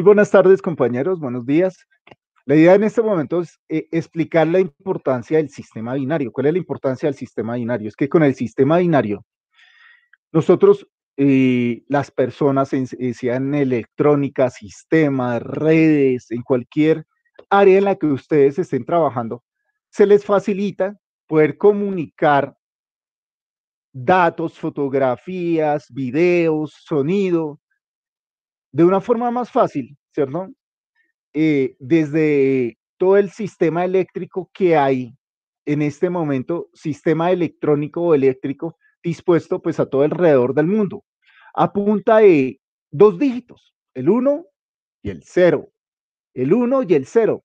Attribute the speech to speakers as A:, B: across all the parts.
A: Muy buenas tardes, compañeros. Buenos días. La idea en este momento es eh, explicar la importancia del sistema binario. ¿Cuál es la importancia del sistema binario? Es que con el sistema binario, nosotros, y eh, las personas, en, eh, sean electrónica, sistemas, redes, en cualquier área en la que ustedes estén trabajando, se les facilita poder comunicar datos, fotografías, videos, sonido, de una forma más fácil, ¿cierto? Eh, desde todo el sistema eléctrico que hay en este momento, sistema electrónico o eléctrico dispuesto pues a todo alrededor del mundo, Apunta de dos dígitos, el 1 y el 0, el 1 y el 0.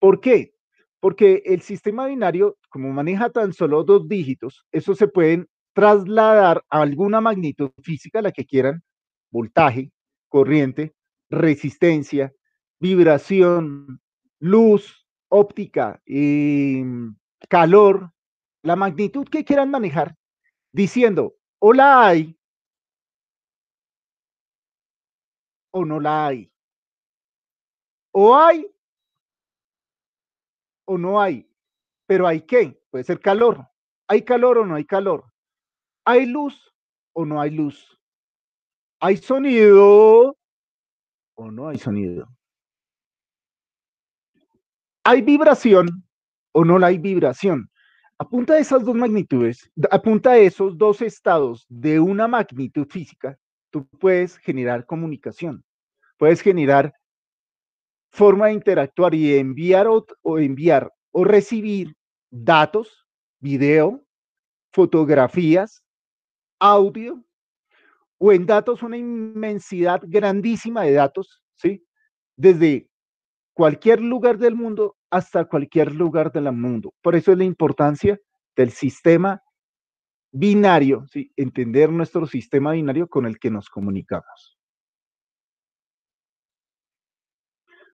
A: ¿Por qué? Porque el sistema binario, como maneja tan solo dos dígitos, eso se pueden trasladar a alguna magnitud física, la que quieran, voltaje, corriente, resistencia, vibración, luz óptica, y mm, calor, la magnitud que quieran manejar, diciendo, o la hay o no la hay. O hay o no hay. Pero hay qué? Puede ser calor. ¿Hay calor o no hay calor? ¿Hay luz o no hay luz? ¿Hay sonido o no hay sonido? ¿Hay vibración o no hay vibración? Apunta a esas dos magnitudes, apunta a esos dos estados de una magnitud física, tú puedes generar comunicación, puedes generar forma de interactuar y enviar o, o enviar o recibir datos, video, fotografías, audio, o en datos una inmensidad grandísima de datos, ¿sí? Desde cualquier lugar del mundo hasta cualquier lugar del mundo. Por eso es la importancia del sistema binario, ¿sí? entender nuestro sistema binario con el que nos comunicamos.